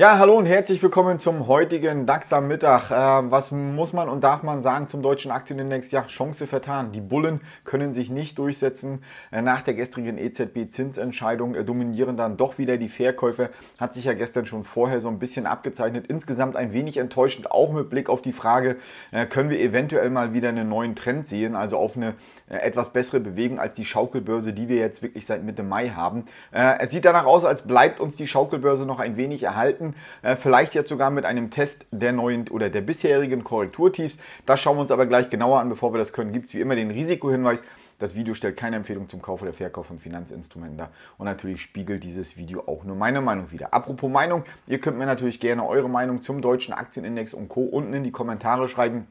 Ja, hallo und herzlich willkommen zum heutigen DAX am Mittag. Äh, was muss man und darf man sagen zum deutschen Aktienindex? Ja, Chance vertan. Die Bullen können sich nicht durchsetzen. Äh, nach der gestrigen EZB-Zinsentscheidung äh, dominieren dann doch wieder die Verkäufe. Hat sich ja gestern schon vorher so ein bisschen abgezeichnet. Insgesamt ein wenig enttäuschend, auch mit Blick auf die Frage, äh, können wir eventuell mal wieder einen neuen Trend sehen, also auf eine äh, etwas bessere Bewegung als die Schaukelbörse, die wir jetzt wirklich seit Mitte Mai haben. Äh, es sieht danach aus, als bleibt uns die Schaukelbörse noch ein wenig erhalten arbeiten. Äh, vielleicht jetzt sogar mit einem Test der neuen oder der bisherigen Korrekturtiefs. Das schauen wir uns aber gleich genauer an. Bevor wir das können, gibt es wie immer den Risikohinweis. Das Video stellt keine Empfehlung zum Kauf oder Verkauf von Finanzinstrumenten dar. Und natürlich spiegelt dieses Video auch nur meine Meinung wieder. Apropos Meinung, ihr könnt mir natürlich gerne eure Meinung zum deutschen Aktienindex und Co. unten in die Kommentare schreiben.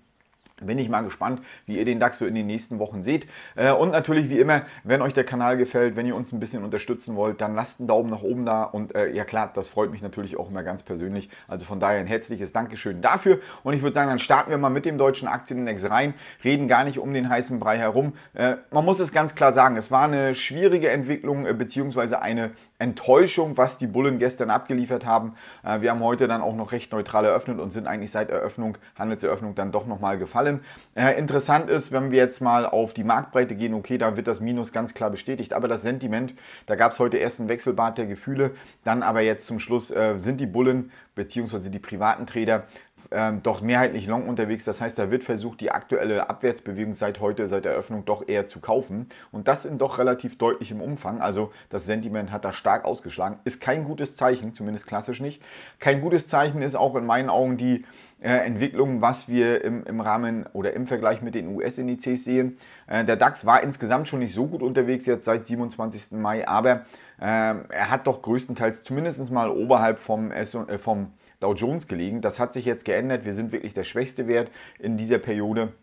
Bin ich mal gespannt, wie ihr den DAX so in den nächsten Wochen seht. Äh, und natürlich wie immer, wenn euch der Kanal gefällt, wenn ihr uns ein bisschen unterstützen wollt, dann lasst einen Daumen nach oben da. Und äh, ja klar, das freut mich natürlich auch immer ganz persönlich. Also von daher ein herzliches Dankeschön dafür. Und ich würde sagen, dann starten wir mal mit dem deutschen Aktienindex rein. Reden gar nicht um den heißen Brei herum. Äh, man muss es ganz klar sagen, es war eine schwierige Entwicklung äh, beziehungsweise eine Enttäuschung, was die Bullen gestern abgeliefert haben. wir haben heute dann auch noch recht neutral eröffnet und sind eigentlich seit Eröffnung, Handelseröffnung dann doch nochmal gefallen. Zahlen. Äh, interessant ist, wenn wir jetzt mal auf die Marktbreite gehen, okay, da wird das Minus ganz klar bestätigt, aber das Sentiment, da gab es heute erst einen Wechselbad der Gefühle, dann aber jetzt zum Schluss äh, sind die Bullen beziehungsweise die privaten Trader ähm, doch mehrheitlich long unterwegs. Das heißt, da wird versucht, die aktuelle Abwärtsbewegung seit heute, seit der Öffnung doch eher zu kaufen. Und das in doch relativ deutlichem Umfang. Also das Sentiment hat da stark ausgeschlagen. Ist kein gutes Zeichen, zumindest klassisch nicht. Kein gutes Zeichen ist auch in meinen Augen die äh, Entwicklung, was wir im, im, Rahmen oder im Vergleich mit den US-Indizes sehen. Äh, der DAX war insgesamt schon nicht so gut unterwegs jetzt seit 27. Mai, aber ähm, er hat doch größtenteils zumindest mal oberhalb vom, S äh, vom Dow Jones gelegen. Das hat sich jetzt geändert. Wir sind wirklich der schwächste Wert in dieser Periode.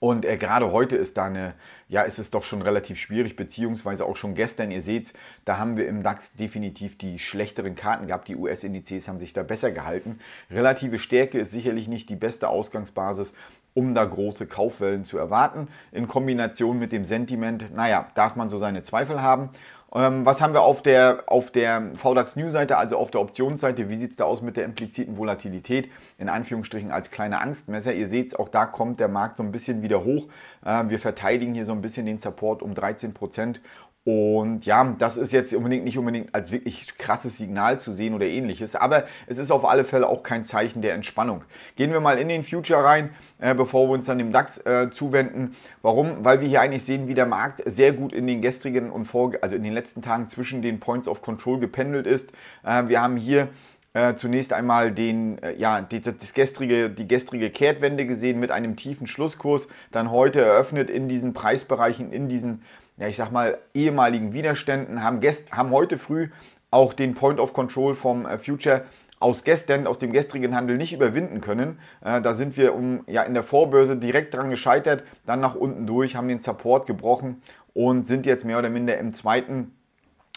Und äh, gerade heute ist da eine, ja, ist es doch schon relativ schwierig, beziehungsweise auch schon gestern, ihr seht, da haben wir im DAX definitiv die schlechteren Karten gehabt. Die US-Indizes haben sich da besser gehalten. Relative Stärke ist sicherlich nicht die beste Ausgangsbasis, um da große Kaufwellen zu erwarten. In Kombination mit dem Sentiment, naja, darf man so seine Zweifel haben. Ähm, was haben wir auf der, auf der VDAX News-Seite, also auf der Optionsseite? Wie sieht es da aus mit der impliziten Volatilität? In Anführungsstrichen als kleine Angstmesser. Ihr seht es, auch da kommt der Markt so ein bisschen wieder hoch. Äh, wir verteidigen hier so ein bisschen den Support um 13% und ja, das ist jetzt unbedingt nicht unbedingt als wirklich krasses Signal zu sehen oder ähnliches, aber es ist auf alle Fälle auch kein Zeichen der Entspannung. Gehen wir mal in den Future rein, äh, bevor wir uns dann dem DAX äh, zuwenden. Warum? Weil wir hier eigentlich sehen, wie der Markt sehr gut in den gestrigen und vor, also in den letzten Tagen zwischen den Points of Control gependelt ist. Äh, wir haben hier äh, zunächst einmal den, äh, ja, die, das gestrige, die gestrige Kehrtwende gesehen mit einem tiefen Schlusskurs, dann heute eröffnet in diesen Preisbereichen, in diesen ja, ich sag mal, ehemaligen Widerständen, haben, gest, haben heute früh auch den Point of Control vom äh, Future aus gestern, aus dem gestrigen Handel nicht überwinden können. Äh, da sind wir um, ja, in der Vorbörse direkt dran gescheitert, dann nach unten durch, haben den Support gebrochen und sind jetzt mehr oder minder im zweiten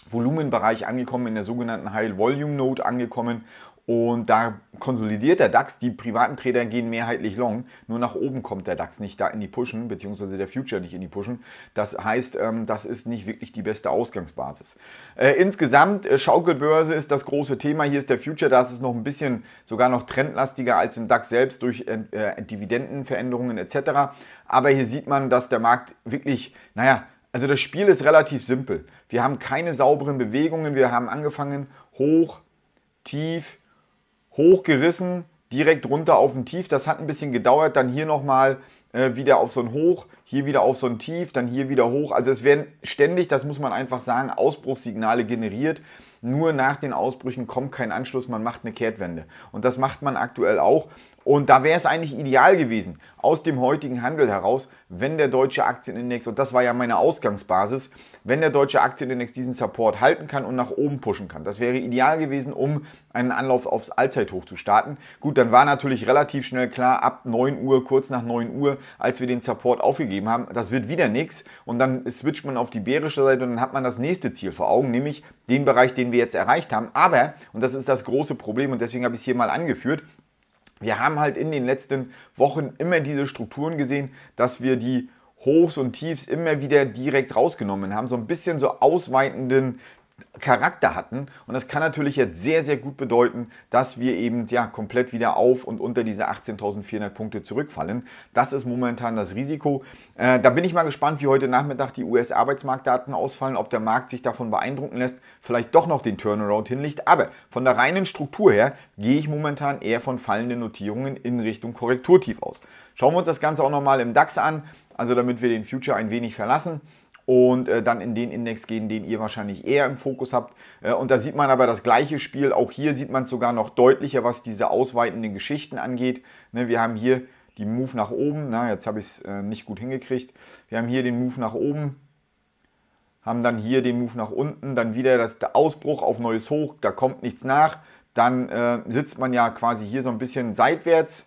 Volumenbereich angekommen, in der sogenannten High Volume Note angekommen und da konsolidiert der DAX, die privaten Trader gehen mehrheitlich long, nur nach oben kommt der DAX nicht da in die Pushen, beziehungsweise der Future nicht in die Pushen. Das heißt, ähm, das ist nicht wirklich die beste Ausgangsbasis. Äh, insgesamt, äh, Schaukelbörse ist das große Thema. Hier ist der Future, da ist es noch ein bisschen sogar noch trendlastiger als im DAX selbst durch äh, Dividendenveränderungen etc. Aber hier sieht man, dass der Markt wirklich, naja, also das Spiel ist relativ simpel. Wir haben keine sauberen Bewegungen. Wir haben angefangen hoch, tief, hochgerissen, direkt runter auf den Tief. Das hat ein bisschen gedauert. Dann hier nochmal äh, wieder auf so ein Hoch, hier wieder auf so ein Tief, dann hier wieder hoch. Also es werden ständig, das muss man einfach sagen, Ausbruchssignale generiert. Nur nach den Ausbrüchen kommt kein Anschluss, man macht eine Kehrtwende. Und das macht man aktuell auch. Und da wäre es eigentlich ideal gewesen, aus dem heutigen Handel heraus, wenn der deutsche Aktienindex, und das war ja meine Ausgangsbasis, wenn der deutsche Aktienindex diesen Support halten kann und nach oben pushen kann. Das wäre ideal gewesen, um einen Anlauf aufs Allzeithoch zu starten. Gut, dann war natürlich relativ schnell klar, ab 9 Uhr, kurz nach 9 Uhr, als wir den Support aufgegeben geschrieben haben, das wird wieder nichts und dann switcht man auf die bärische Seite und dann hat man das nächste Ziel vor Augen, nämlich den Bereich, den wir jetzt erreicht haben. Aber, und das ist das große Problem und deswegen habe ich es hier mal angeführt, wir haben halt in den letzten Wochen immer diese Strukturen gesehen, dass wir die Hochs und Tiefs immer wieder direkt rausgenommen haben, so ein bisschen so ausweitenden Charakter hatten. Und das kann natürlich jetzt sehr, sehr gut bedeuten, dass wir eben ja komplett wieder auf und unter diese 18.400 Punkte zurückfallen. Das ist momentan das Risiko. Äh, da bin ich mal gespannt, wie heute Nachmittag die US-Arbeitsmarktdaten ausfallen, ob der Markt sich davon beeindrucken lässt, vielleicht doch noch den Turnaround hinlegt. Aber von der reinen Struktur her gehe ich momentan eher von fallenden Notierungen in Richtung Korrekturtief aus. Schauen wir uns das Ganze auch nochmal im DAX an, also damit wir den Future ein wenig verlassen und äh, dann in den Index gehen, den ihr wahrscheinlich eher im Fokus habt. Äh, und da sieht man aber das gleiche Spiel. Auch hier sieht man es sogar noch deutlicher, was diese ausweitenden Geschichten angeht. Ne, wir haben hier die Move nach oben. Na, jetzt habe ich es äh, nicht gut hingekriegt. Wir haben hier den Move nach oben, haben dann hier den Move nach unten, dann wieder das Ausbruch auf neues Hoch, da kommt nichts nach. Dann äh, sitzt man ja quasi hier so ein bisschen seitwärts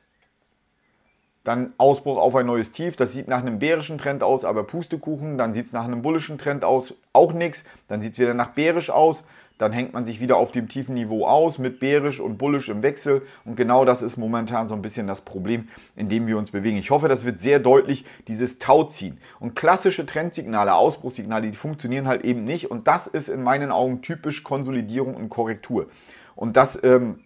dann Ausbruch auf ein neues Tief. Das sieht nach einem bärischen Trend aus, aber Pustekuchen. Dann sieht es nach einem bullischen Trend aus, auch nichts. Dann sieht es wieder nach bärisch aus. Dann hängt man sich wieder auf dem tiefen Niveau aus mit bärisch und bullisch im Wechsel. Und genau das ist momentan so ein bisschen das Problem, in dem wir uns bewegen. Ich hoffe, das wird sehr deutlich, dieses Tauziehen. Und klassische Trendsignale, Ausbruchssignale, die funktionieren halt eben nicht. Und das ist in meinen Augen typisch Konsolidierung und Korrektur. Und das... Ähm,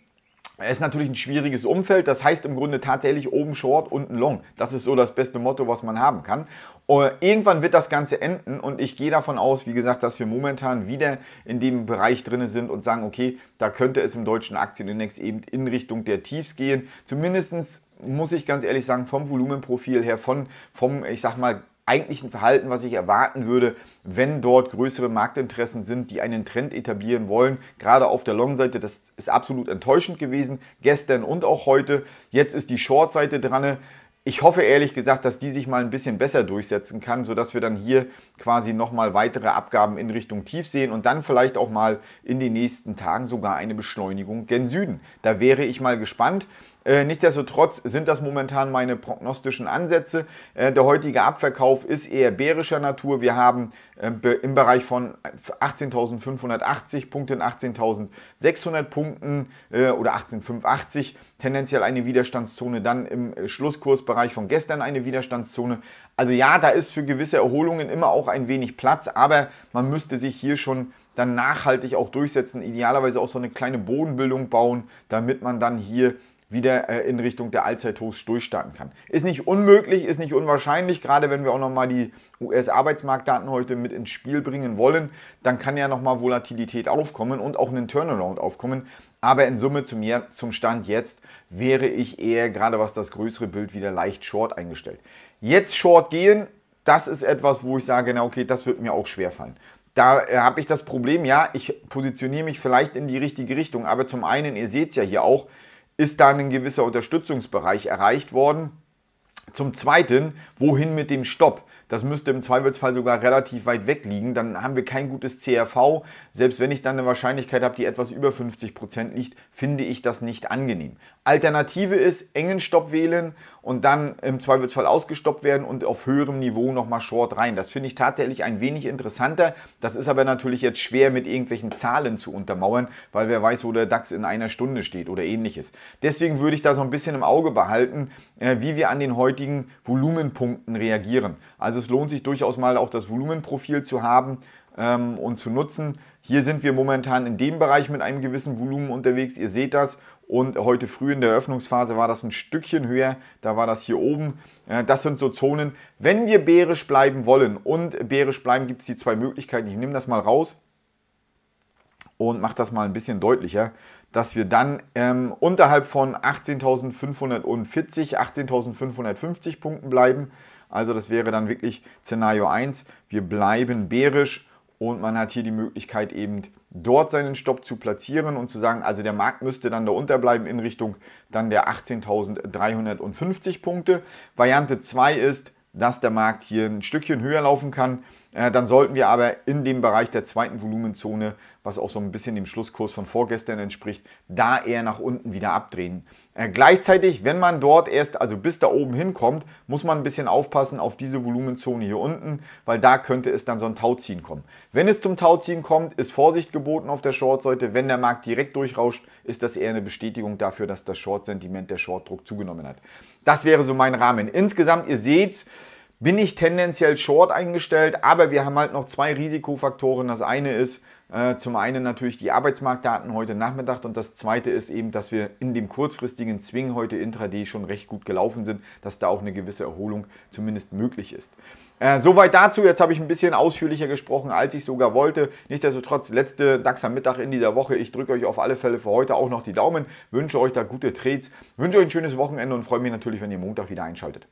es ist natürlich ein schwieriges Umfeld, das heißt im Grunde tatsächlich oben Short, unten Long. Das ist so das beste Motto, was man haben kann. Äh, irgendwann wird das Ganze enden und ich gehe davon aus, wie gesagt, dass wir momentan wieder in dem Bereich drin sind und sagen, okay, da könnte es im deutschen Aktienindex eben in Richtung der Tiefs gehen. Zumindest muss ich ganz ehrlich sagen, vom Volumenprofil her, von, vom, ich sag mal, eigentlich ein Verhalten, was ich erwarten würde, wenn dort größere Marktinteressen sind, die einen Trend etablieren wollen. Gerade auf der Long-Seite, das ist absolut enttäuschend gewesen, gestern und auch heute. Jetzt ist die Short-Seite dran. Ich hoffe ehrlich gesagt, dass die sich mal ein bisschen besser durchsetzen kann, sodass wir dann hier quasi nochmal weitere Abgaben in Richtung Tief sehen und dann vielleicht auch mal in den nächsten Tagen sogar eine Beschleunigung gen Süden. Da wäre ich mal gespannt. Äh, nichtsdestotrotz sind das momentan meine prognostischen Ansätze. Äh, der heutige Abverkauf ist eher bärischer Natur. Wir haben ähm, im Bereich von 18.580 Punkten, 18.600 äh, Punkten oder 18.580 tendenziell eine Widerstandszone, dann im Schlusskursbereich von gestern eine Widerstandszone. Also ja, da ist für gewisse Erholungen immer auch ein wenig Platz, aber man müsste sich hier schon dann nachhaltig auch durchsetzen, idealerweise auch so eine kleine Bodenbildung bauen, damit man dann hier wieder äh, in Richtung der Allzeithochs durchstarten kann. Ist nicht unmöglich, ist nicht unwahrscheinlich, gerade wenn wir auch nochmal die US-Arbeitsmarktdaten heute mit ins Spiel bringen wollen, dann kann ja nochmal Volatilität aufkommen und auch einen Turnaround aufkommen. Aber in Summe zum, zum Stand jetzt wäre ich eher gerade was das größere Bild wieder leicht short eingestellt. Jetzt short gehen, das ist etwas, wo ich sage, na okay, das wird mir auch schwerfallen da äh, habe ich das Problem, ja, ich positioniere mich vielleicht in die richtige Richtung, aber zum einen, ihr seht es ja hier auch, ist dann ein gewisser Unterstützungsbereich erreicht worden. Zum Zweiten, wohin mit dem Stopp? Das müsste im Zweifelsfall sogar relativ weit weg liegen. Dann haben wir kein gutes CRV. Selbst wenn ich dann eine Wahrscheinlichkeit habe, die etwas über 50% Prozent liegt, finde ich das nicht angenehm. Alternative ist, engen Stopp wählen und dann im Zweifelsfall ausgestoppt werden und auf höherem Niveau nochmal Short rein. Das finde ich tatsächlich ein wenig interessanter. Das ist aber natürlich jetzt schwer mit irgendwelchen Zahlen zu untermauern, weil wer weiß, wo der DAX in einer Stunde steht oder ähnliches. Deswegen würde ich da so ein bisschen im Auge behalten, äh, wie wir an den heutigen Volumenpunkten reagieren. Also es lohnt sich durchaus mal auch das Volumenprofil zu haben ähm, und zu nutzen. Hier sind wir momentan in dem Bereich mit einem gewissen Volumen unterwegs. Ihr seht das. Und heute früh in der Öffnungsphase war das ein Stückchen höher. Da war das hier oben. Äh, das sind so Zonen. Wenn wir bärisch bleiben wollen und bärisch bleiben, gibt es die zwei Möglichkeiten. Ich nehme das mal raus und mache das mal ein bisschen deutlicher, dass wir dann ähm, unterhalb von 18.540, 18.550 Punkten bleiben. Also das wäre dann wirklich Szenario 1. Wir bleiben bärisch und man hat hier die Möglichkeit eben dort seinen Stopp zu platzieren und zu sagen, also der Markt müsste dann da unterbleiben in Richtung dann der 18.350 Punkte. Variante 2 ist, dass der Markt hier ein Stückchen höher laufen kann. Äh, dann sollten wir aber in dem Bereich der zweiten Volumenzone, was auch so ein bisschen dem Schlusskurs von vorgestern entspricht, da eher nach unten wieder abdrehen. Äh, gleichzeitig, wenn man dort erst, also bis da oben hinkommt, muss man ein bisschen aufpassen auf diese Volumenzone hier unten, weil da könnte es dann so ein Tauziehen kommen. Wenn es zum Tauziehen kommt, ist Vorsicht geboten auf der Short-Seite. Wenn der Markt direkt durchrauscht, ist das eher eine Bestätigung dafür, dass das Short-Sentiment, der Shortdruck zugenommen hat. Das wäre so mein Rahmen. Insgesamt, ihr seht's, bin ich tendenziell short eingestellt, aber wir haben halt noch zwei Risikofaktoren. Das eine ist, äh, zum einen natürlich die Arbeitsmarktdaten heute Nachmittag und das zweite ist eben, dass wir in dem kurzfristigen Zwing heute intraday schon recht gut gelaufen sind, dass da auch eine gewisse Erholung zumindest möglich ist. Äh, soweit dazu, jetzt habe ich ein bisschen ausführlicher gesprochen, als ich sogar wollte. Nichtsdestotrotz, letzte DAX am Mittag in dieser Woche. Ich drücke euch auf alle Fälle für heute auch noch die Daumen, wünsche euch da gute Trades, wünsche euch ein schönes Wochenende und freue mich natürlich, wenn ihr Montag wieder einschaltet.